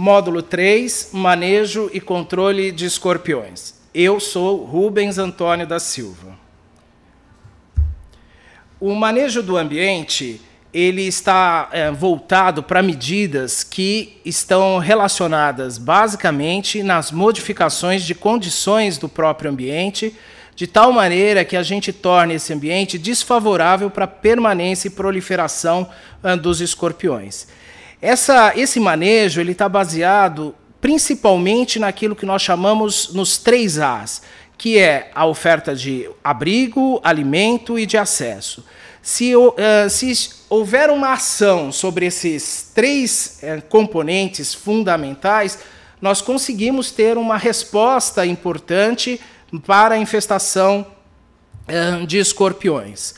Módulo 3, Manejo e Controle de Escorpiões. Eu sou Rubens Antônio da Silva. O manejo do ambiente ele está é, voltado para medidas que estão relacionadas basicamente nas modificações de condições do próprio ambiente, de tal maneira que a gente torne esse ambiente desfavorável para a permanência e proliferação dos escorpiões. Essa, esse manejo ele está baseado principalmente naquilo que nós chamamos nos três As, que é a oferta de abrigo, alimento e de acesso. Se, uh, se houver uma ação sobre esses três uh, componentes fundamentais, nós conseguimos ter uma resposta importante para a infestação uh, de escorpiões.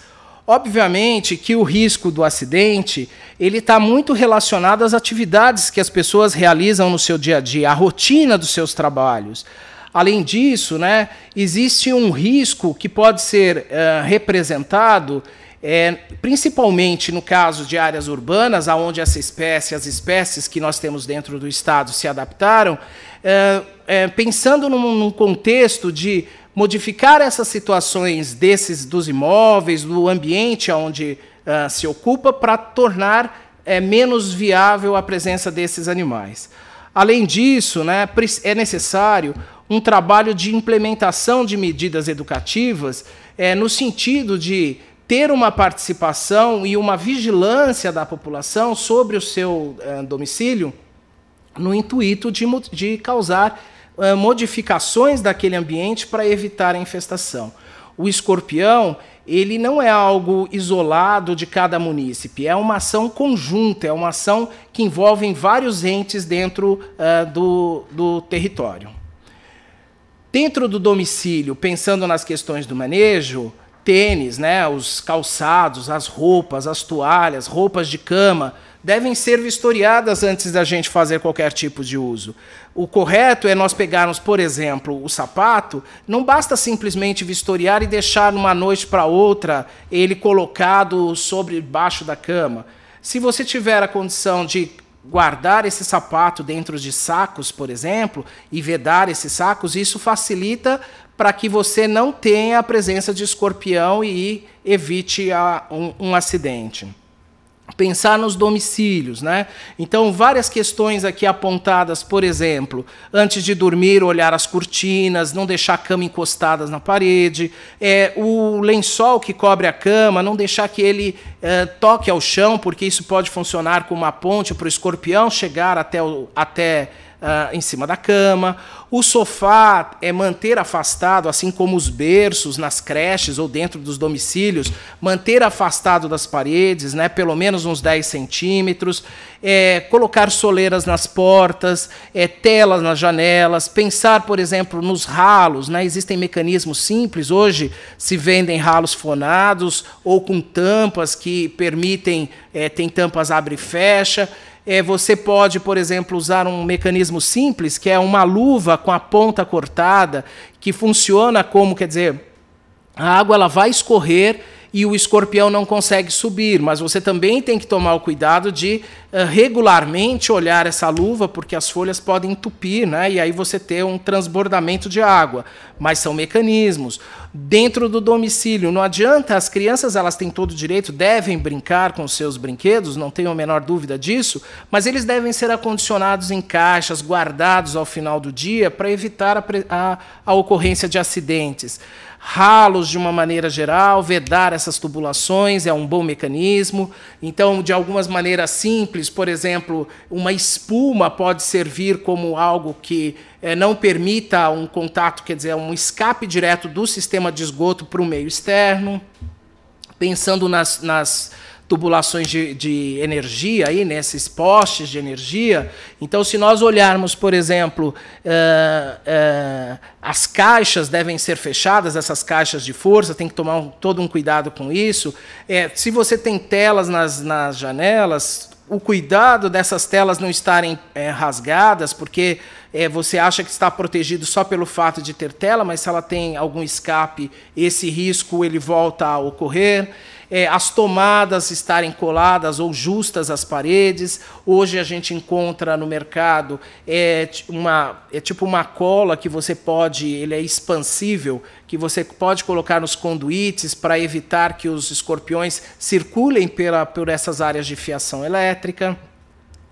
Obviamente que o risco do acidente ele está muito relacionado às atividades que as pessoas realizam no seu dia a dia, à rotina dos seus trabalhos. Além disso, né, existe um risco que pode ser uh, representado é, principalmente no caso de áreas urbanas, onde essa espécie, as espécies que nós temos dentro do Estado se adaptaram, eh, pensando num, num, contexto de modificar essas situações desses dos imóveis, do ambiente onde uh, ah, se ocupa, para tornar é menos viável a presença desses animais. Além disso, né, é necessário um trabalho de implementação de medidas educativas é, no sentido de ter uma participação e uma vigilância da população sobre o seu é, domicílio, no intuito de, de causar eh, modificações daquele ambiente para evitar a infestação. O escorpião, ele não é algo isolado de cada munícipe, é uma ação conjunta, é uma ação que envolve vários entes dentro uh, do, do território. Dentro do domicílio, pensando nas questões do manejo, tênis, né, os calçados, as roupas, as toalhas, roupas de cama, devem ser vistoriadas antes da gente fazer qualquer tipo de uso. O correto é nós pegarmos, por exemplo, o sapato, não basta simplesmente vistoriar e deixar uma noite para outra ele colocado sobre baixo da cama. Se você tiver a condição de guardar esse sapato dentro de sacos, por exemplo, e vedar esses sacos, isso facilita para que você não tenha a presença de escorpião e evite a, um, um acidente pensar nos domicílios, né? Então, várias questões aqui apontadas, por exemplo, antes de dormir, olhar as cortinas, não deixar a cama encostada na parede, é, o lençol que cobre a cama, não deixar que ele é, toque ao chão, porque isso pode funcionar como uma ponte para o escorpião chegar até, o, até uh, em cima da cama. O sofá é manter afastado, assim como os berços nas creches ou dentro dos domicílios, manter afastado das paredes, né, pelo menos uns 10 centímetros, é, colocar soleiras nas portas, é, telas nas janelas, pensar, por exemplo, nos ralos. Né, existem mecanismos simples, hoje se vendem ralos fonados ou com tampas que permitem, é, tem tampas abre e fecha. É, você pode, por exemplo, usar um mecanismo simples, que é uma luva com a ponta cortada, que funciona como, quer dizer, a água ela vai escorrer e o escorpião não consegue subir, mas você também tem que tomar o cuidado de uh, regularmente olhar essa luva, porque as folhas podem entupir, né? E aí você ter um transbordamento de água. Mas são mecanismos. Dentro do domicílio, não adianta, as crianças elas têm todo o direito, devem brincar com seus brinquedos, não tenho a menor dúvida disso, mas eles devem ser acondicionados em caixas, guardados ao final do dia, para evitar a, a, a ocorrência de acidentes ralos de uma maneira geral, vedar essas tubulações é um bom mecanismo. Então, de algumas maneiras simples, por exemplo, uma espuma pode servir como algo que é, não permita um contato, quer dizer, um escape direto do sistema de esgoto para o meio externo. Pensando nas, nas tubulações de, de, energia aí, né, esses postes de energia. Então, se nós olharmos, por exemplo, uh, uh, as caixas devem ser fechadas, essas caixas de força, tem que tomar um, todo um cuidado com isso. É, se você tem telas nas, nas janelas, o cuidado dessas telas não estarem é, rasgadas, porque é, você acha que está protegido só pelo fato de ter tela, mas se ela tem algum escape, esse risco ele volta a ocorrer é, as tomadas estarem coladas ou justas às paredes. Hoje a gente encontra no mercado é, uma, é tipo uma cola que você pode, ele é expansível, que você pode colocar nos conduítes para evitar que os escorpiões circulem pela, por essas áreas de fiação elétrica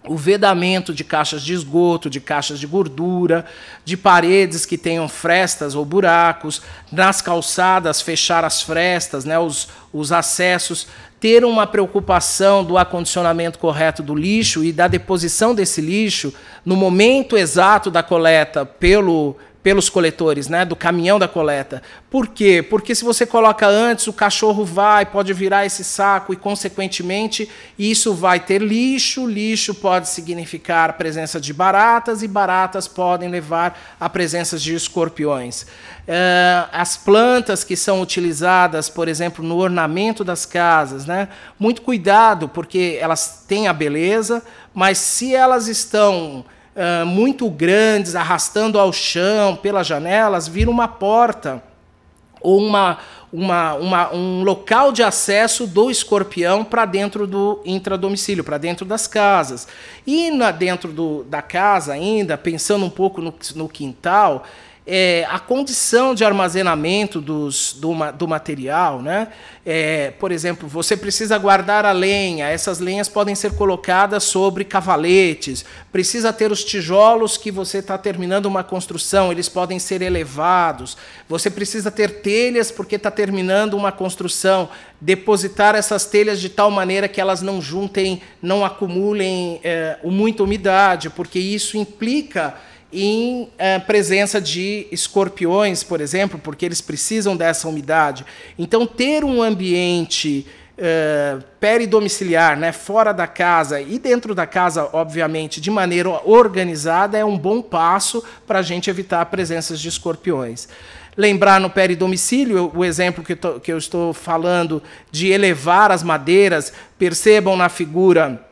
o vedamento de caixas de esgoto, de caixas de gordura, de paredes que tenham frestas ou buracos, nas calçadas fechar as frestas, né, os, os acessos, ter uma preocupação do acondicionamento correto do lixo e da deposição desse lixo no momento exato da coleta pelo pelos coletores, né, do caminhão da coleta. Por quê? Porque se você coloca antes, o cachorro vai, pode virar esse saco e, consequentemente, isso vai ter lixo. Lixo pode significar a presença de baratas e baratas podem levar à presença de escorpiões. Eh, as plantas que são utilizadas, por exemplo, no ornamento das casas, né, muito cuidado, porque elas têm a beleza, mas se elas estão muito grandes, arrastando ao chão pelas janelas, vira uma porta ou uma, uma, uma, um local de acesso do escorpião para dentro do intradomicílio, para dentro das casas. E na, dentro do, da casa, ainda, pensando um pouco no, no quintal, é, a condição de armazenamento dos, do, do material. Né? É, por exemplo, você precisa guardar a lenha, essas lenhas podem ser colocadas sobre cavaletes, precisa ter os tijolos que você está terminando uma construção, eles podem ser elevados, você precisa ter telhas porque está terminando uma construção, depositar essas telhas de tal maneira que elas não juntem, não acumulem é, muita umidade, porque isso implica em eh, presença de escorpiões, por exemplo, porque eles precisam dessa umidade. Então, ter um ambiente eh, peridomiciliar, né, fora da casa e dentro da casa, obviamente, de maneira organizada, é um bom passo para a gente evitar a presença de escorpiões. Lembrar no peridomicílio, o exemplo que, que eu estou falando de elevar as madeiras, percebam na figura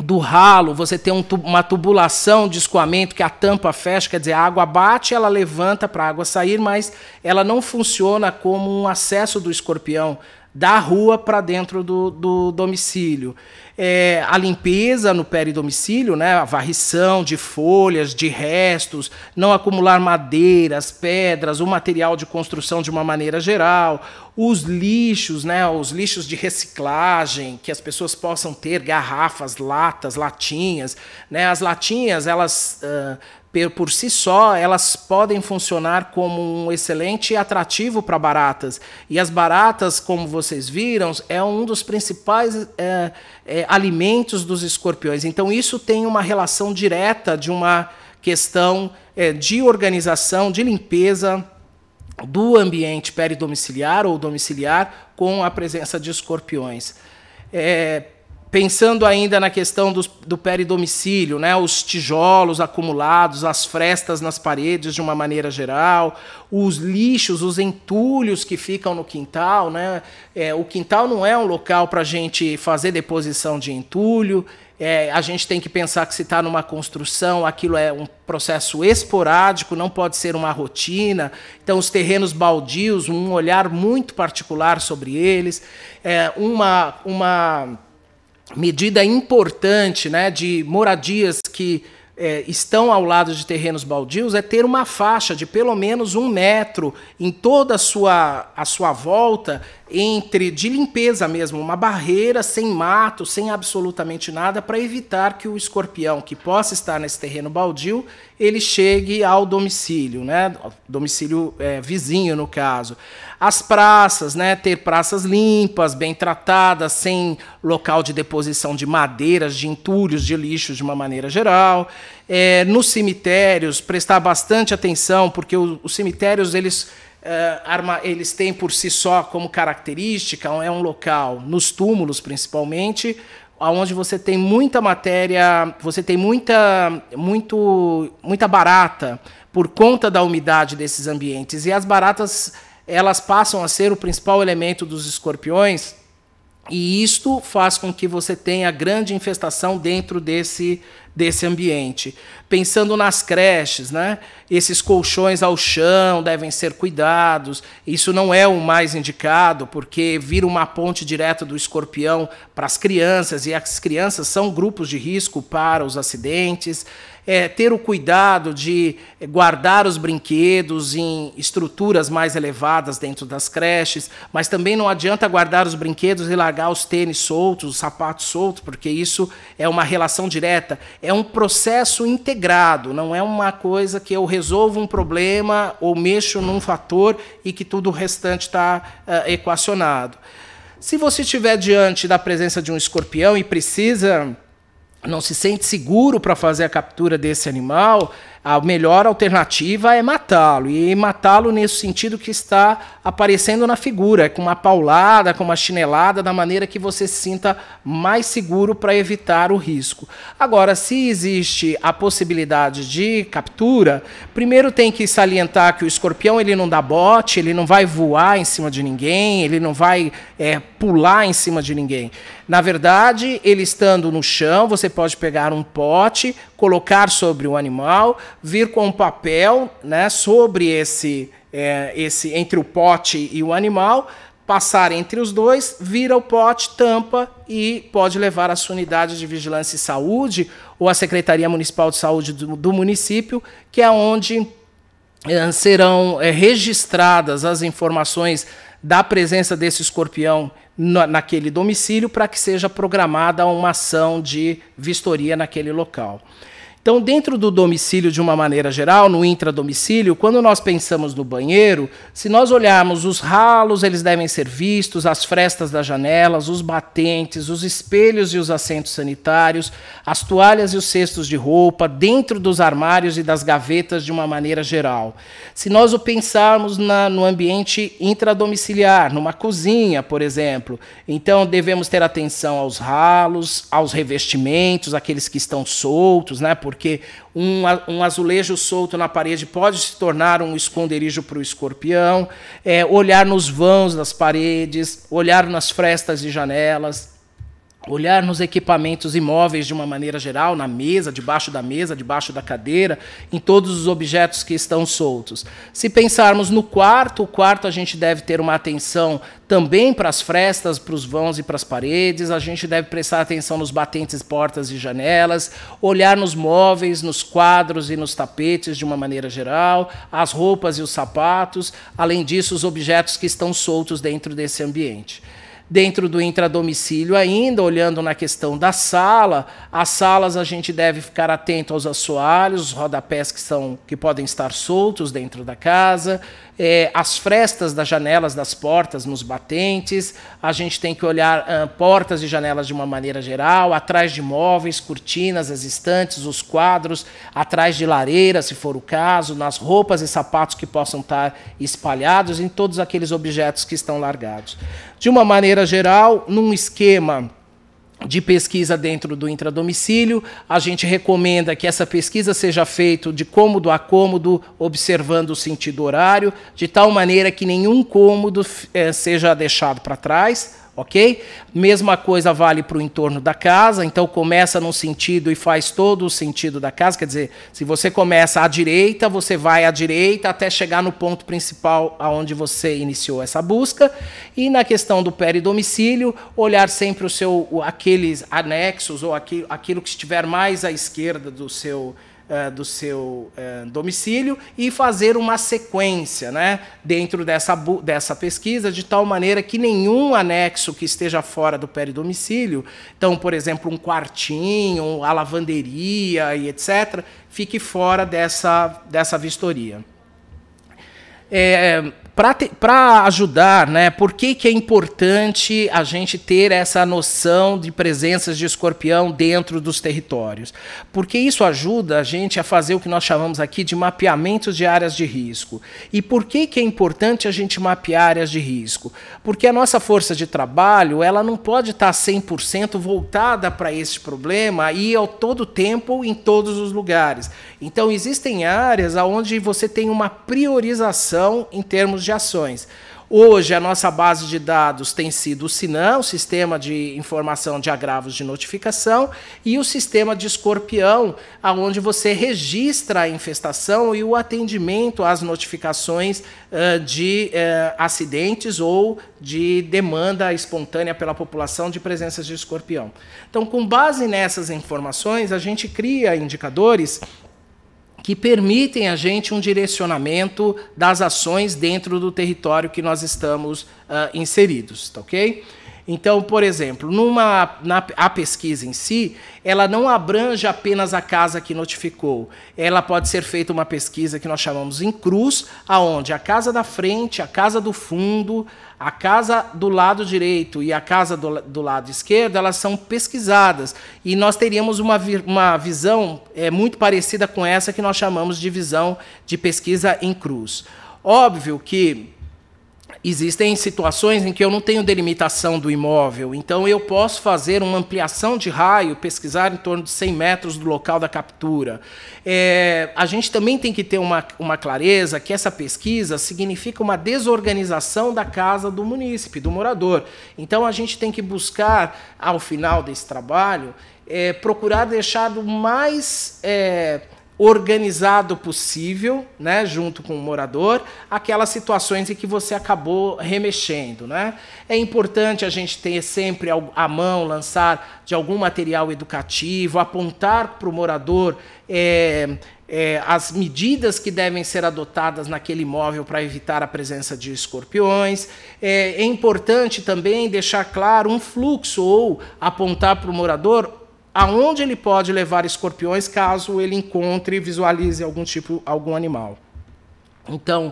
do ralo, você tem um, uma tubulação de escoamento que a tampa fecha, quer dizer, a água bate, ela levanta para a água sair, mas ela não funciona como um acesso do escorpião da rua para dentro do, do domicílio. É, a limpeza no peridomicílio, né, a varrição de folhas, de restos, não acumular madeiras, pedras, o material de construção de uma maneira geral, os lixos, né, os lixos de reciclagem, que as pessoas possam ter garrafas, latas, latinhas. Né, as latinhas, elas. Uh, por si só, elas podem funcionar como um excelente atrativo para baratas. E as baratas, como vocês viram, é um dos principais é, é, alimentos dos escorpiões. Então, isso tem uma relação direta de uma questão é, de organização, de limpeza do ambiente peridomiciliar ou domiciliar com a presença de escorpiões. É, Pensando ainda na questão do, do peridomicílio, né? os tijolos acumulados, as frestas nas paredes de uma maneira geral, os lixos, os entulhos que ficam no quintal. Né? É, o quintal não é um local para a gente fazer deposição de entulho. É, a gente tem que pensar que se está numa construção, aquilo é um processo esporádico, não pode ser uma rotina. Então, os terrenos baldios, um olhar muito particular sobre eles, é, uma. uma medida importante né, de moradias que é, estão ao lado de terrenos baldios é ter uma faixa de pelo menos um metro em toda a sua, a sua volta entre de limpeza mesmo, uma barreira sem mato, sem absolutamente nada, para evitar que o escorpião que possa estar nesse terreno baldio ele chegue ao domicílio, né? Domicílio é, vizinho no caso. As praças, né? Ter praças limpas, bem tratadas, sem local de deposição de madeiras, de entulhos, de lixo de uma maneira geral é, nos cemitérios, prestar bastante atenção, porque o, os cemitérios eles, é, arma, eles têm por si só como característica, é um local, nos túmulos principalmente, onde você tem muita matéria, você tem muita, muito, muita barata por conta da umidade desses ambientes. E as baratas elas passam a ser o principal elemento dos escorpiões, e isto faz com que você tenha grande infestação dentro desse desse ambiente. Pensando nas creches, né? Esses colchões ao chão devem ser cuidados. Isso não é o mais indicado, porque vira uma ponte direta do escorpião para as crianças, e as crianças são grupos de risco para os acidentes. É, ter o cuidado de guardar os brinquedos em estruturas mais elevadas dentro das creches, mas também não adianta guardar os brinquedos e largar os tênis soltos, os sapatos soltos, porque isso é uma relação direta é um processo integrado, não é uma coisa que eu resolvo um problema ou mexo num fator e que tudo o restante está uh, eh, equacionado. Se você estiver diante da presença de um escorpião e precisa, não se sente seguro para fazer a captura desse animal, a melhor alternativa é matá-lo. E matá-lo nesse sentido que está aparecendo na figura, com uma paulada, com uma chinelada, da maneira que você se sinta mais seguro para evitar o risco. Agora, se existe a possibilidade de captura, primeiro tem que salientar que o escorpião ele não dá bote, ele não vai voar em cima de ninguém, ele não vai é, pular em cima de ninguém. Na verdade, ele estando no chão, você pode pegar um pote, colocar sobre o animal, vir com um papel né, sobre esse, é, esse entre o pote e o animal, passar entre os dois, vira o pote, tampa e pode levar a sua unidade de vigilância e saúde ou a Secretaria Municipal de Saúde do, do município, que é onde é, serão é, registradas as informações da presença desse escorpião naquele domicílio para que seja programada uma ação de vistoria naquele local. Então, dentro do domicílio, de uma maneira geral, no intradomicílio, quando nós pensamos no banheiro, se nós olharmos os ralos, eles devem ser vistos, as frestas das janelas, os batentes, os espelhos e os assentos sanitários, as toalhas e os cestos de roupa, dentro dos armários e das gavetas, de uma maneira geral. Se nós o pensarmos na, no ambiente intradomiciliar, numa cozinha, por exemplo, então devemos ter atenção aos ralos, aos revestimentos, aqueles que estão soltos, né? Por porque um, um azulejo solto na parede pode se tornar um esconderijo para o escorpião, é, olhar nos vãos das paredes, olhar nas frestas de janelas olhar nos equipamentos imóveis de uma maneira geral, na mesa, debaixo da mesa, debaixo da cadeira, em todos os objetos que estão soltos. Se pensarmos no quarto, o quarto a gente deve ter uma atenção também para as frestas, para os vãos e para as paredes, a gente deve prestar atenção nos batentes, portas e janelas, olhar nos móveis, nos quadros e nos tapetes de uma maneira geral, as roupas e os sapatos, além disso, os objetos que estão soltos dentro desse ambiente dentro do intradomicílio ainda, olhando na questão da sala. As salas a gente deve ficar atento aos assoalhos, os rodapés que, são, que podem estar soltos dentro da casa, é, as frestas das janelas das portas nos batentes, a gente tem que olhar portas e janelas de uma maneira geral, atrás de móveis, cortinas, as estantes, os quadros, atrás de lareiras, se for o caso, nas roupas e sapatos que possam estar espalhados, em todos aqueles objetos que estão largados. De uma maneira geral, num esquema de pesquisa dentro do intradomicílio. A gente recomenda que essa pesquisa seja feita de cômodo a cômodo, observando o sentido horário, de tal maneira que nenhum cômodo eh, seja deixado para trás ok? Mesma coisa vale para o entorno da casa, então começa num sentido e faz todo o sentido da casa, quer dizer, se você começa à direita, você vai à direita até chegar no ponto principal aonde você iniciou essa busca, e na questão do domicílio, olhar sempre o seu, aqueles anexos ou aquilo que estiver mais à esquerda do seu é, do seu é, domicílio e fazer uma sequência né, dentro dessa, dessa pesquisa, de tal maneira que nenhum anexo que esteja fora do peridomicílio, então, por exemplo, um quartinho, a lavanderia e etc., fique fora dessa, dessa vistoria. É, para ajudar, né, por que, que é importante a gente ter essa noção de presenças de escorpião dentro dos territórios? Porque isso ajuda a gente a fazer o que nós chamamos aqui de mapeamentos de áreas de risco. E por que, que é importante a gente mapear áreas de risco? Porque a nossa força de trabalho ela não pode estar 100% voltada para esse problema e ao todo tempo em todos os lugares. Então existem áreas onde você tem uma priorização em termos planos de ações. Hoje, a nossa base de dados tem sido o SINAM, o Sistema de Informação de Agravos de Notificação, e o Sistema de Escorpião, onde você registra a infestação e o atendimento às notificações uh, de uh, acidentes ou de demanda espontânea pela população de presenças de escorpião. Então, com base nessas informações, a gente cria indicadores que permitem a gente um direcionamento das ações dentro do território que nós estamos uh, inseridos, tá ok? Então, por exemplo, numa, na, a pesquisa em si, ela não abrange apenas a casa que notificou. Ela pode ser feita uma pesquisa que nós chamamos em cruz, aonde a casa da frente, a casa do fundo, a casa do lado direito e a casa do, do lado esquerdo, elas são pesquisadas. E nós teríamos uma, uma visão é, muito parecida com essa que nós chamamos de visão de pesquisa em cruz. Óbvio que Existem situações em que eu não tenho delimitação do imóvel, então eu posso fazer uma ampliação de raio, pesquisar em torno de 100 metros do local da captura. É, a gente também tem que ter uma, uma clareza que essa pesquisa significa uma desorganização da casa do munícipe, do morador. Então a gente tem que buscar, ao final desse trabalho, é, procurar deixar o mais. É, organizado possível, né, junto com o morador, aquelas situações em que você acabou remexendo, né? É importante a gente ter sempre a mão lançar de algum material educativo, apontar para o morador é, é, as medidas que devem ser adotadas naquele imóvel para evitar a presença de escorpiões. É, é importante também deixar claro um fluxo ou apontar para o morador aonde ele pode levar escorpiões caso ele encontre e visualize algum tipo, algum animal. Então,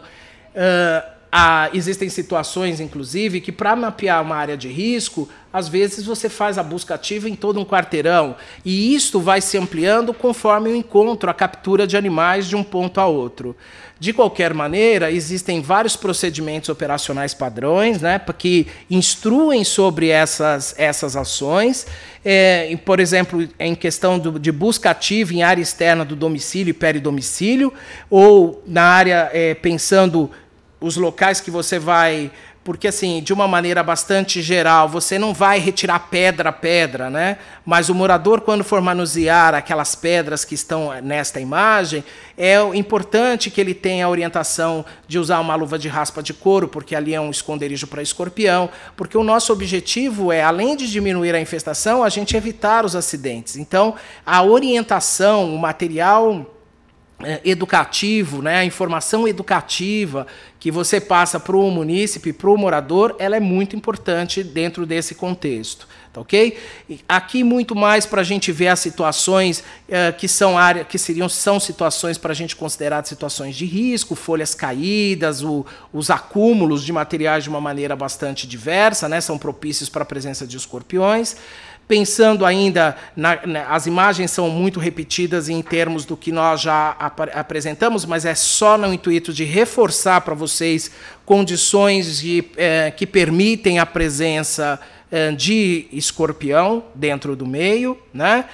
uh, há, existem situações, inclusive, que para mapear uma área de risco, às vezes você faz a busca ativa em todo um quarteirão. E isto vai se ampliando conforme o encontro, a captura de animais de um ponto a outro. De qualquer maneira, existem vários procedimentos operacionais padrões né, que instruem sobre essas, essas ações. É, por exemplo, em questão do, de busca ativa em área externa do domicílio e peridomicílio, ou na área é, pensando os locais que você vai. Porque, assim, de uma maneira bastante geral, você não vai retirar pedra a pedra, né? Mas o morador, quando for manusear aquelas pedras que estão eh, nesta imagem, é importante que ele tenha a orientação de usar uma luva de raspa de couro, porque ali é um esconderijo para escorpião. Porque o nosso objetivo é, além de diminuir a infestação, a gente evitar os acidentes. Então, a orientação, o material é, educativo, né? a informação educativa que você passa para o munícipe, para o morador, ela é muito importante dentro desse contexto. Tá ok? Aqui muito mais para a gente ver as situações é, que são área, que seriam são situações para a gente considerar situações de risco, folhas caídas, o, os acúmulos de materiais de uma maneira bastante diversa, né? São propícios para a presença de escorpiões pensando ainda, na, na, né, as imagens são muito repetidas em termos do que nós já ap apresentamos, mas é só no intuito de reforçar para vocês condições de, é, que permitem a presença é, de escorpião dentro do meio, né?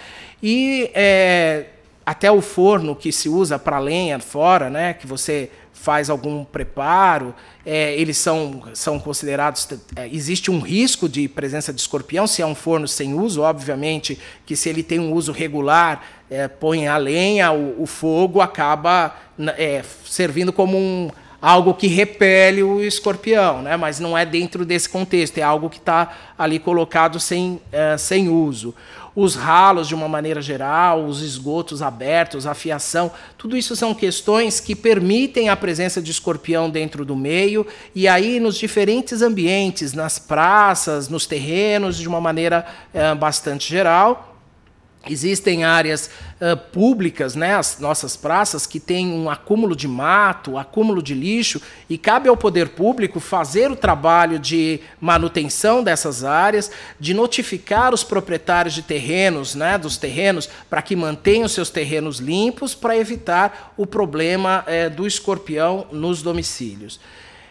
E é, até o forno que se usa para lenha fora, né? Que você faz algum preparo, é, eles são, são considerados. É, existe um risco de presença de escorpião, se é um forno sem uso, obviamente, que se ele tem um uso regular, é, põe a lenha, o, o fogo acaba é, servindo como um, algo que repele o escorpião, né? mas não é dentro desse contexto, é algo que está ali colocado sem, é, sem uso os ralos de uma maneira geral, os esgotos abertos, a fiação, tudo isso são questões que permitem a presença de escorpião dentro do meio e aí nos diferentes ambientes, nas praças, nos terrenos, de uma maneira eh, bastante geral. Existem áreas uh, públicas, né, as nossas praças, que têm um acúmulo de mato, acúmulo de lixo, e cabe ao poder público fazer o trabalho de manutenção dessas áreas, de notificar os proprietários de terrenos, né, dos terrenos, para que mantenham seus terrenos limpos, para evitar o problema do escorpião nos domicílios.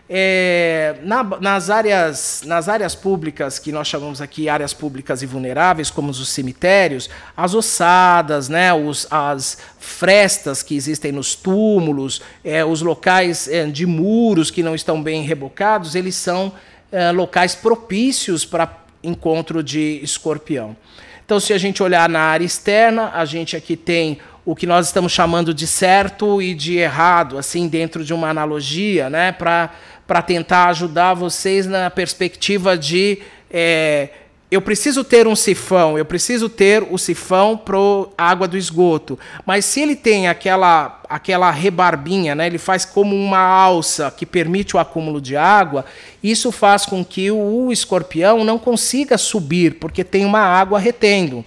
É, na, nas, áreas, nas áreas públicas, que nós chamamos aqui áreas públicas e vulneráveis, como os cemitérios, as ossadas, né, os, as frestas que existem nos túmulos, é, os locais é, de muros que não estão bem rebocados, eles são é, locais propícios para encontro de escorpião. Então, se a gente olhar na área externa, a gente aqui tem o que nós estamos chamando de certo e de errado, assim, dentro de uma analogia, né, para para tentar ajudar vocês na perspectiva de é, eu preciso ter um sifão, eu preciso ter o sifão para água do esgoto. Mas se ele tem aquela, aquela rebarbinha, né, ele faz como uma alça que permite o acúmulo de água, isso faz com que o escorpião não consiga subir, porque tem uma água retendo.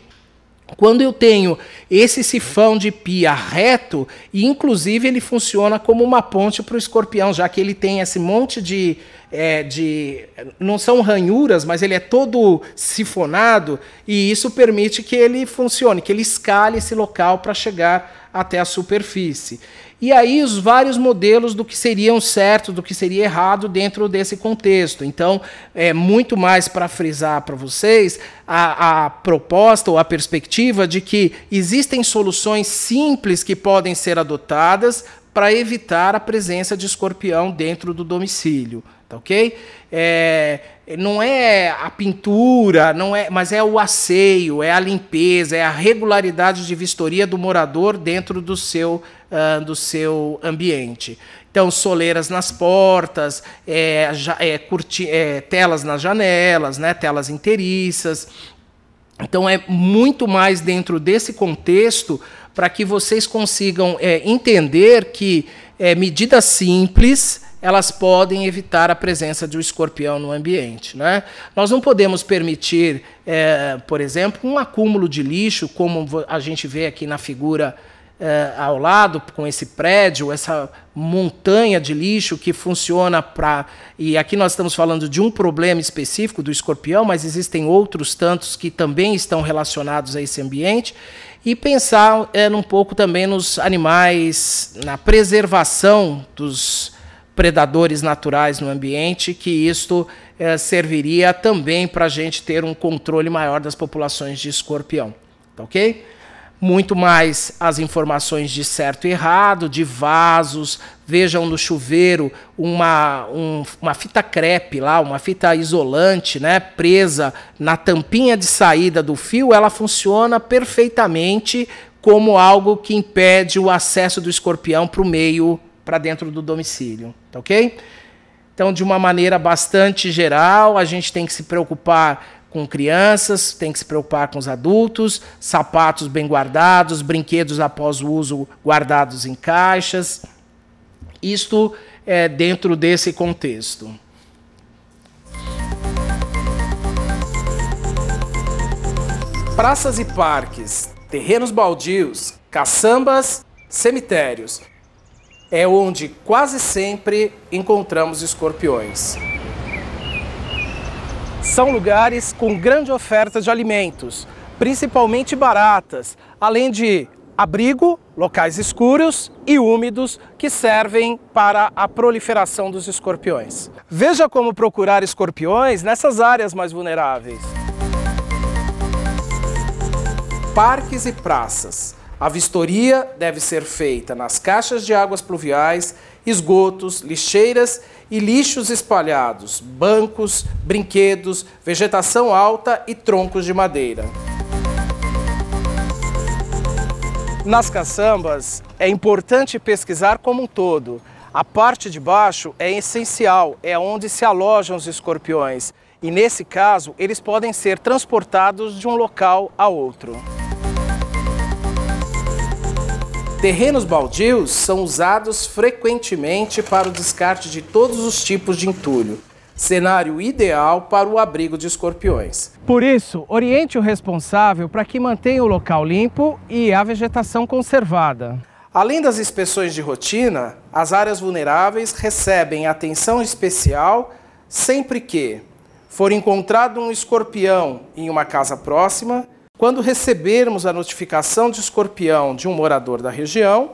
Quando eu tenho esse sifão de pia reto, e inclusive ele funciona como uma ponte para o escorpião, já que ele tem esse monte de é, de. não são ranhuras, mas ele é todo sifonado, e isso permite que ele funcione, que ele escale esse local para chegar até a superfície. E aí os vários modelos do que seriam certo, do que seria errado dentro desse contexto. Então, é muito mais para frisar para vocês a, a, proposta ou a perspectiva de que existem soluções simples que podem ser adotadas para evitar a presença de escorpião dentro do domicílio, tá ok? É, não é a pintura, não é, mas é o asseio, é a limpeza, é a regularidade de vistoria do morador dentro do seu, uh, do seu ambiente. Então, soleiras nas portas, é, é, curti, é, telas nas janelas, né, telas inteiriças. Então, é muito mais dentro desse contexto para que vocês consigam é, entender que é, medidas simples elas podem evitar a presença de um escorpião no ambiente. Né? Nós não podemos permitir, é, por exemplo, um acúmulo de lixo, como a gente vê aqui na figura é, ao lado, com esse prédio, essa montanha de lixo que funciona para. E aqui nós estamos falando de um problema específico do escorpião, mas existem outros tantos que também estão relacionados a esse ambiente e pensar é, um pouco também nos animais, na preservação dos predadores naturais no ambiente, que isto é, serviria também para a gente ter um controle maior das populações de escorpião. Tá ok? Muito mais as informações de certo e errado, de vasos, vejam no chuveiro uma, um, uma fita crepe lá, uma fita isolante, né, presa na tampinha de saída do fio, ela funciona perfeitamente como algo que impede o acesso do escorpião para o meio, para dentro do domicílio, tá ok? Então, de uma maneira bastante geral, a gente tem que se preocupar com crianças, tem que se preocupar com os adultos, sapatos bem guardados, brinquedos após o uso guardados em caixas. Isto é dentro desse contexto. Praças e parques, terrenos baldios, caçambas, cemitérios. É onde quase sempre encontramos escorpiões. São lugares com grande oferta de alimentos, principalmente baratas, além de abrigo locais escuros e úmidos que servem para a proliferação dos escorpiões. Veja como procurar escorpiões nessas áreas mais vulneráveis. Parques e praças. A vistoria deve ser feita nas caixas de águas pluviais, esgotos, lixeiras e lixos espalhados, bancos, brinquedos, vegetação alta e troncos de madeira. Nas caçambas, é importante pesquisar como um todo. A parte de baixo é essencial, é onde se alojam os escorpiões. E nesse caso, eles podem ser transportados de um local a outro. Terrenos baldios são usados frequentemente para o descarte de todos os tipos de entulho cenário ideal para o abrigo de escorpiões. Por isso, oriente o responsável para que mantenha o local limpo e a vegetação conservada. Além das inspeções de rotina, as áreas vulneráveis recebem atenção especial sempre que for encontrado um escorpião em uma casa próxima, quando recebermos a notificação de escorpião de um morador da região,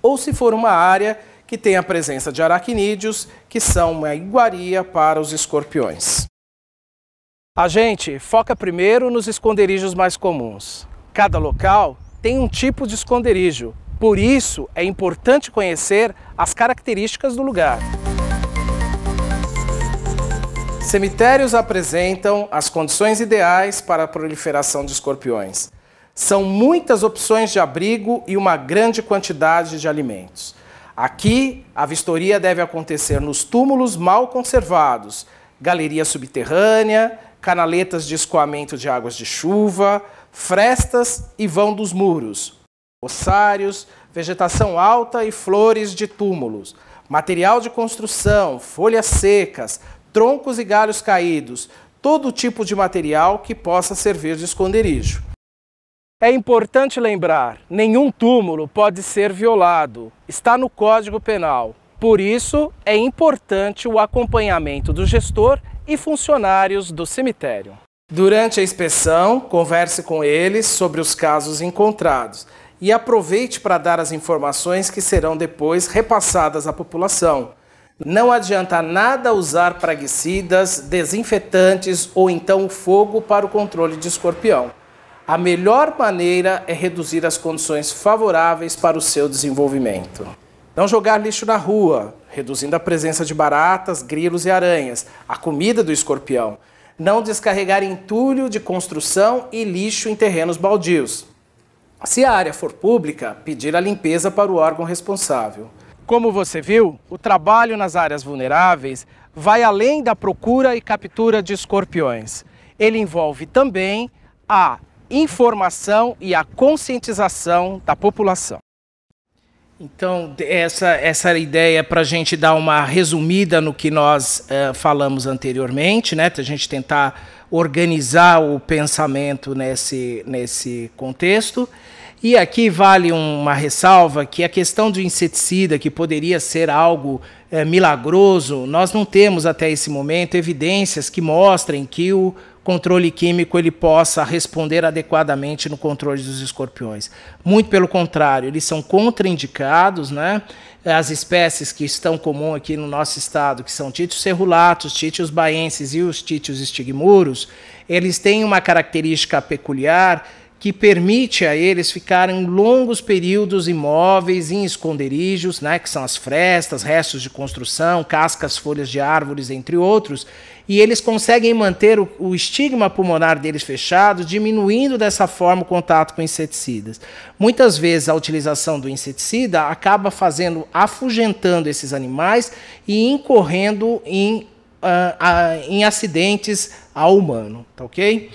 ou se for uma área que tem a presença de aracnídeos, que são uma iguaria para os escorpiões. A gente foca primeiro nos esconderijos mais comuns. Cada local tem um tipo de esconderijo, por isso é importante conhecer as características do lugar. Cemitérios apresentam as condições ideais para a proliferação de escorpiões. São muitas opções de abrigo e uma grande quantidade de alimentos. Aqui, a vistoria deve acontecer nos túmulos mal conservados, galeria subterrânea, canaletas de escoamento de águas de chuva, frestas e vão dos muros, ossários, vegetação alta e flores de túmulos, material de construção, folhas secas, troncos e galhos caídos, todo tipo de material que possa servir de esconderijo. É importante lembrar: nenhum túmulo pode ser violado. Está no Código Penal. Por isso, é importante o acompanhamento do gestor e funcionários do cemitério. Durante a inspeção, converse com eles sobre os casos encontrados e aproveite para dar as informações que serão depois repassadas à população. Não adianta nada usar praguicidas, desinfetantes ou então fogo para o controle de escorpião a melhor maneira é reduzir as condições favoráveis para o seu desenvolvimento. Não jogar lixo na rua, reduzindo a presença de baratas, grilos e aranhas, a comida do escorpião. Não descarregar entulho de construção e lixo em terrenos baldios. Se a área for pública, pedir a limpeza para o órgão responsável. Como você viu, o trabalho nas áreas vulneráveis vai além da procura e captura de escorpiões. Ele envolve também a informação e a conscientização da população. Então, essa, essa ideia para a gente dar uma resumida no que nós uh, falamos anteriormente, né? a gente tentar organizar o pensamento nesse, nesse contexto. E aqui vale uma ressalva que a questão do inseticida, que poderia ser algo é, milagroso, nós não temos até esse momento evidências que mostrem que o, controle químico ele possa responder adequadamente no controle dos escorpiões. Muito pelo contrário, eles são contraindicados, né? As espécies que estão comum aqui no nosso estado, que são títios cerulatos, títios baenses e os títios estigmuros, eles têm uma característica peculiar que permite a eles ficarem longos períodos imóveis em esconderijos, né, que são as frestas, restos de construção, cascas, folhas de árvores, entre outros, e eles conseguem manter o, o estigma pulmonar deles fechado, diminuindo dessa forma o contato com inseticidas. Muitas vezes a utilização do inseticida acaba fazendo, afugentando esses animais e incorrendo em, uh, uh, em acidentes ao humano, tá ok?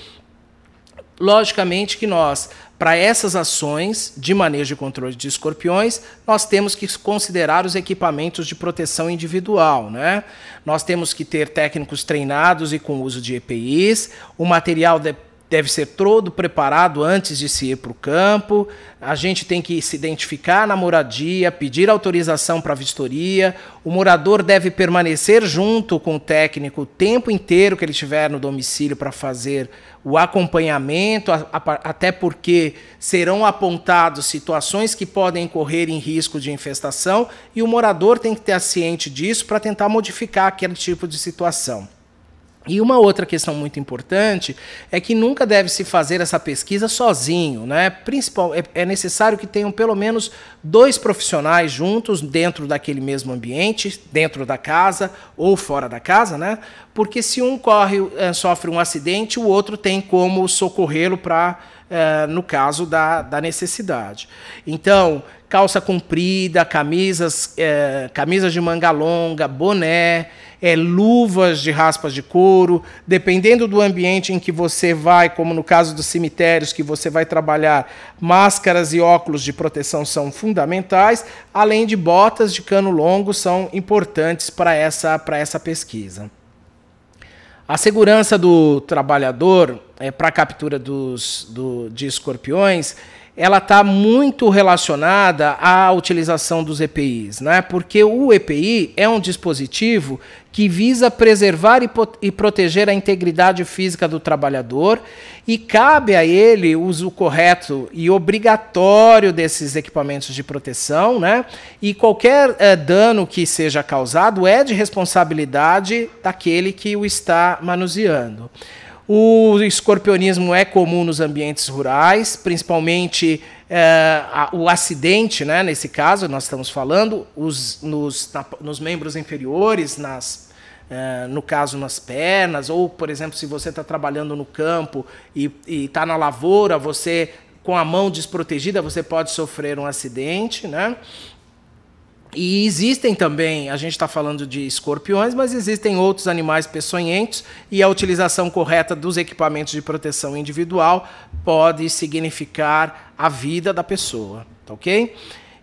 Logicamente que nós, para essas ações de manejo e controle de escorpiões, nós temos que considerar os equipamentos de proteção individual. Né? Nós temos que ter técnicos treinados e com uso de EPIs, o material de deve ser todo preparado antes de se ir para o campo. A gente tem que se identificar na moradia, pedir autorização para a vistoria. O morador deve permanecer junto com o técnico o tempo inteiro que ele estiver no domicílio para fazer o acompanhamento, a, a, até porque serão apontados situações que podem correr em risco de infestação e o morador tem que ter ciente disso para tentar modificar aquele tipo de situação. E uma outra questão muito importante é que nunca deve se fazer essa pesquisa sozinho, né? Principal, é, é necessário que tenham pelo menos dois profissionais juntos dentro daquele mesmo ambiente, dentro da casa ou fora da casa, né? Porque se um corre, eh, sofre um acidente, o outro tem como socorrê-lo para eh, no caso da, da necessidade. Então, calça comprida, camisas, eh, camisas de manga longa, boné, é, luvas de raspas de couro, dependendo do ambiente em que você vai, como no caso dos cemitérios que você vai trabalhar, máscaras e óculos de proteção são fundamentais, além de botas de cano longo são importantes para essa, essa pesquisa. A segurança do trabalhador é, para a captura dos, do, de escorpiões ela está muito relacionada à utilização dos EPIs, né? porque o EPI é um dispositivo que visa preservar e, e, proteger a integridade física do trabalhador e cabe a ele o uso correto e obrigatório desses equipamentos de proteção, né? E qualquer eh, dano que seja causado é de responsabilidade daquele que o está manuseando. O escorpionismo é comum nos ambientes rurais, principalmente é, a, o acidente, né, nesse caso, nós estamos falando, os, nos, na, nos membros inferiores, nas, é, no caso nas pernas, ou, por exemplo, se você está trabalhando no campo e está na lavoura, você com a mão desprotegida, você pode sofrer um acidente, né? E existem também, a gente está falando de escorpiões, mas existem outros animais peçonhentos e a utilização correta dos equipamentos de proteção individual pode significar a vida da pessoa, tá ok?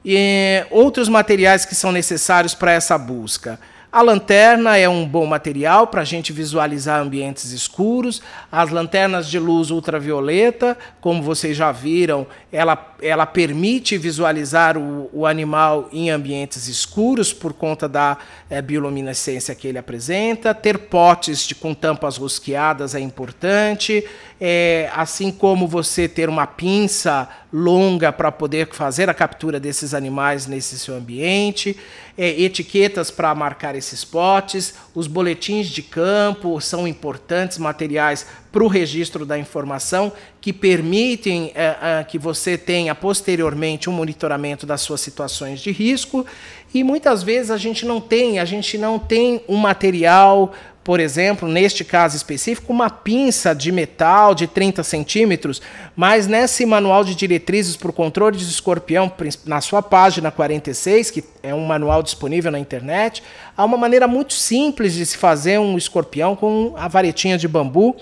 E outros materiais que são necessários para essa busca. A lanterna é um bom material para a gente visualizar ambientes escuros. As lanternas de luz ultravioleta, como vocês já viram, ela, ela permite visualizar o, o animal em ambientes escuros por conta da é, bioluminescência que ele apresenta. Ter potes de, com tampas rosqueadas é importante é, assim como você ter uma pinça longa para poder fazer a captura desses animais nesse seu ambiente, é, etiquetas para marcar esses potes, os boletins de campo são importantes materiais para o registro da informação que permitem é, é, que você tenha posteriormente um monitoramento das suas situações de risco e muitas vezes a gente não tem, a gente não tem um material por exemplo, neste caso específico, uma pinça de metal de 30 centímetros, mas nesse manual de diretrizes para o controle de escorpião, na sua página 46, que é um manual disponível na internet, há uma maneira muito simples de se fazer um escorpião com a varetinha de bambu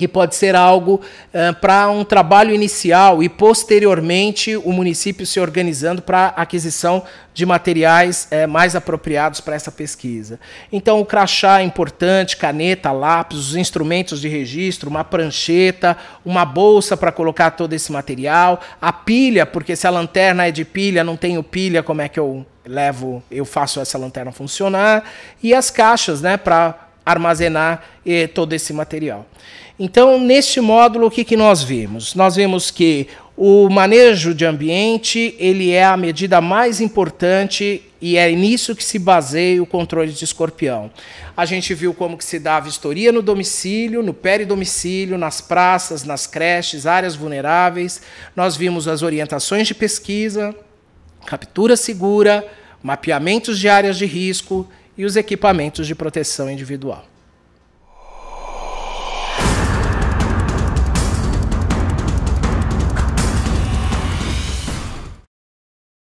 que pode ser algo uh, eh, para um trabalho inicial e posteriormente o município se organizando para aquisição de materiais uh, mais apropriados para essa pesquisa. Então o crachá é importante, caneta, lápis, os instrumentos de registro, uma prancheta, uma bolsa para colocar todo esse material, a pilha, porque se a lanterna é de pilha, não tenho pilha, como é que eu levo, eu faço essa lanterna funcionar? E as caixas, né, para armazenar eh, todo esse material. Então, neste módulo, o que, que nós vimos? Nós vimos que o manejo de ambiente ele é a medida mais importante e é nisso que se baseia o controle de escorpião. A gente viu como que se dá a vistoria no domicílio, no peridomicílio, nas praças, nas creches, áreas vulneráveis. Nós vimos as orientações de pesquisa, captura segura, mapeamentos de áreas de risco, e os equipamentos de proteção individual.